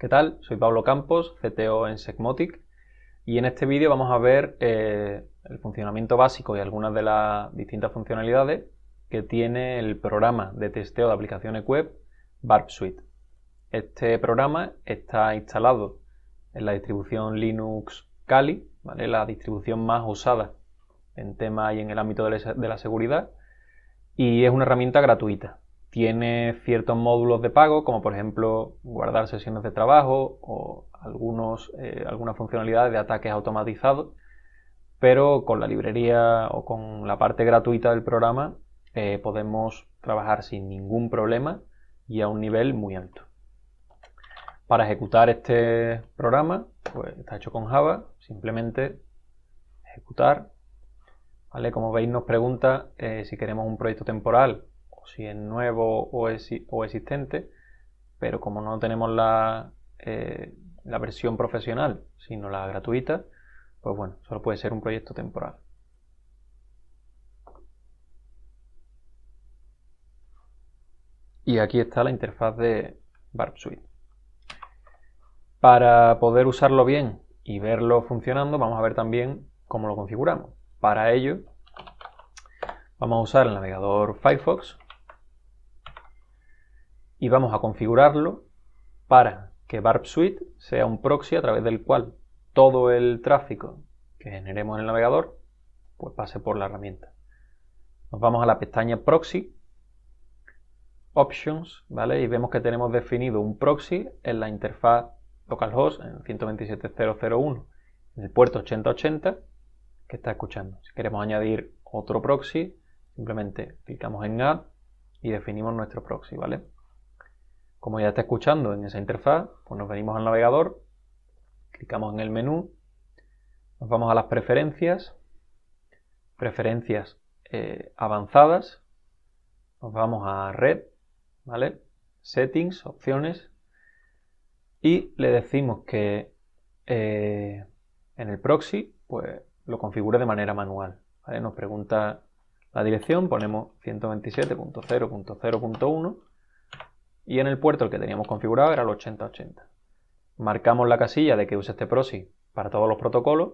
¿Qué tal? Soy Pablo Campos, CTO en Segmotic y en este vídeo vamos a ver eh, el funcionamiento básico y algunas de las distintas funcionalidades que tiene el programa de testeo de aplicaciones web Barb Suite. Este programa está instalado en la distribución Linux Kali, ¿vale? la distribución más usada en tema y en el ámbito de la seguridad, y es una herramienta gratuita tiene ciertos módulos de pago, como por ejemplo guardar sesiones de trabajo o algunos, eh, algunas funcionalidades de ataques automatizados, pero con la librería o con la parte gratuita del programa eh, podemos trabajar sin ningún problema y a un nivel muy alto. Para ejecutar este programa, pues está hecho con Java, simplemente ejecutar. ¿vale? Como veis nos pregunta eh, si queremos un proyecto temporal si es nuevo o, existente, pero como no tenemos eh, la, versión profesional, sino la gratuita, pues bueno, solo puede ser un proyecto temporal. Y aquí está la interfaz de Barb Suite. Para poder usarlo bien y verlo funcionando, vamos a ver también cómo lo configuramos. Para ello, vamos a usar el navegador Firefox y vamos a configurarlo para que Barb Suite sea un proxy a través del cual todo el tráfico que generemos en el navegador pues pase por la herramienta. Nos vamos a la pestaña Proxy, Options, ¿vale? Y vemos que tenemos definido un proxy en la interfaz localhost en 127.0.0.1 en el puerto 8080 que está escuchando. Si queremos añadir otro proxy, simplemente clicamos en Add y definimos nuestro proxy, ¿vale? Como ya está escuchando en esa interfaz, pues nos venimos al navegador, clicamos en el menú, nos vamos a las preferencias, preferencias eh, avanzadas, nos vamos a red, ¿vale? Settings, opciones, y le decimos que eh, en el proxy pues lo configure de manera manual. ¿vale? Nos pregunta la dirección, ponemos 127.0.0.1 y en el puerto el que teníamos configurado era el 8080. Marcamos la casilla de que use este proxy para todos los protocolos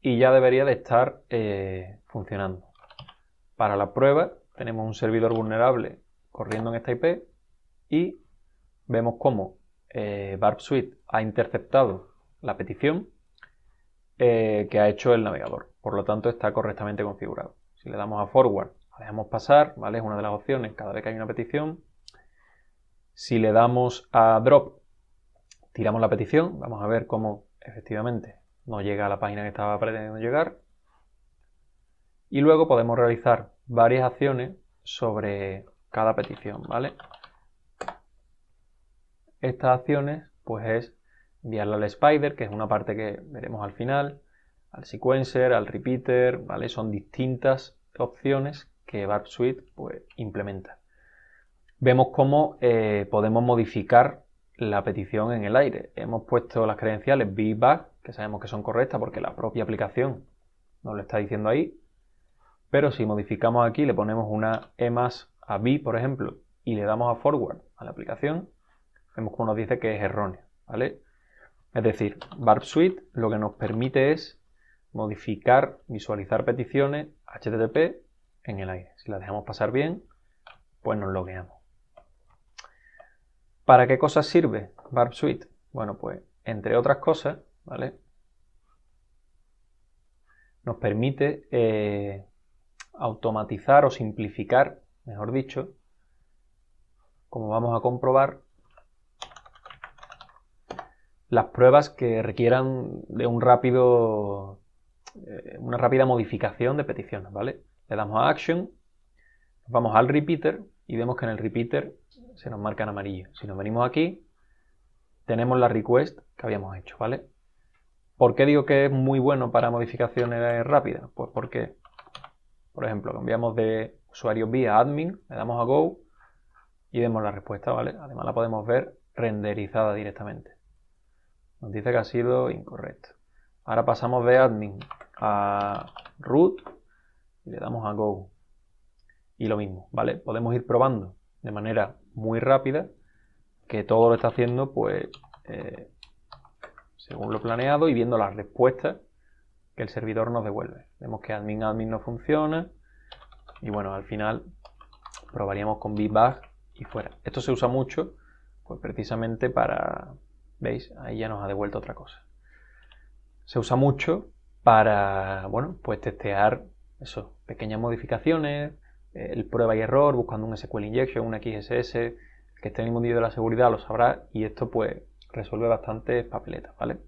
y ya debería de estar eh, funcionando. Para la prueba tenemos un servidor vulnerable corriendo en esta IP y vemos cómo eh, Barb Suite ha interceptado la petición eh, que ha hecho el navegador. Por lo tanto, está correctamente configurado. Si le damos a forward, la dejamos pasar, ¿vale? Es una de las opciones cada vez que hay una petición. Si le damos a drop, tiramos la petición, vamos a ver cómo efectivamente no llega a la página que estaba pretendiendo llegar. Y luego podemos realizar varias acciones sobre cada petición, ¿vale? Estas acciones, pues es enviarla al spider, que es una parte que veremos al final, al sequencer, al repeater, ¿vale? Son distintas opciones que Barb Suite pues, implementa vemos cómo eh, podemos modificar la petición en el aire. Hemos puesto las credenciales bibac, que sabemos que son correctas porque la propia aplicación nos lo está diciendo ahí. Pero si modificamos aquí, le ponemos una E más a B, por ejemplo, y le damos a forward a la aplicación, vemos cómo nos dice que es errónea. ¿vale? Es decir, Barb Suite lo que nos permite es modificar, visualizar peticiones HTTP en el aire. Si la dejamos pasar bien, pues nos logueamos. ¿Para qué cosas sirve Barb Suite? Bueno, pues entre otras cosas, ¿vale? Nos permite eh, automatizar o simplificar, mejor dicho, como vamos a comprobar, las pruebas que requieran de un rápido, eh, una rápida modificación de peticiones, ¿vale? Le damos a Action, vamos al repeater y vemos que en el repeater se nos marca en amarillo. Si nos venimos aquí, tenemos la request que habíamos hecho, ¿vale? ¿Por qué digo que es muy bueno para modificaciones rápidas? Pues porque, por ejemplo, cambiamos de usuario vía a admin, le damos a go y vemos la respuesta, ¿vale? Además la podemos ver renderizada directamente. Nos dice que ha sido incorrecto. Ahora pasamos de admin a root y le damos a go. Y lo mismo, ¿vale? Podemos ir probando de manera muy rápida que todo lo está haciendo pues eh, según lo planeado y viendo las respuestas que el servidor nos devuelve. Vemos que admin admin no funciona y bueno, al final probaríamos con bitbag y fuera. Esto se usa mucho pues precisamente para, veis, ahí ya nos ha devuelto otra cosa. Se usa mucho para, bueno, pues testear eso, pequeñas modificaciones, eh, el prueba y error, buscando un SQL injection, un XSS, que esté en el mundo de la seguridad lo sabrá y esto pues resuelve bastantes papeletas, ¿vale?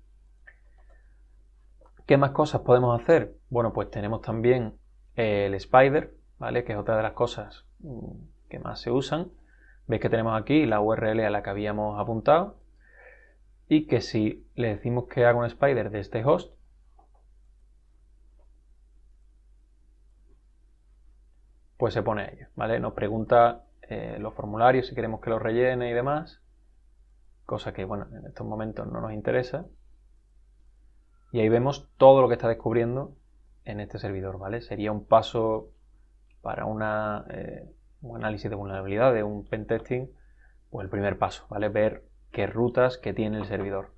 ¿Qué más cosas podemos hacer? Bueno, pues tenemos también eh, el Spider, ¿vale? Que es otra de las cosas mm, que más se usan. Veis que tenemos aquí la URL a la que habíamos apuntado y que si le decimos que haga un Spider de este host, pues se pone a ello, ¿vale? Nos pregunta eh, los formularios si queremos que los rellene y demás, cosa que, bueno, en estos momentos no nos interesa. Y ahí vemos todo lo que está descubriendo en este servidor, ¿vale? Sería un paso para una, eh, un análisis de vulnerabilidad, de un pentesting, pues el primer paso, ¿vale? Ver qué rutas que tiene el servidor.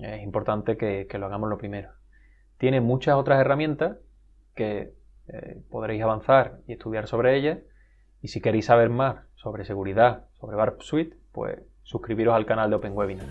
Es importante que, que lo hagamos lo primero. Tiene muchas otras herramientas que eh, podréis avanzar y estudiar sobre ella Y si queréis saber más sobre seguridad, sobre Barb Suite, pues suscribiros al canal de open webinar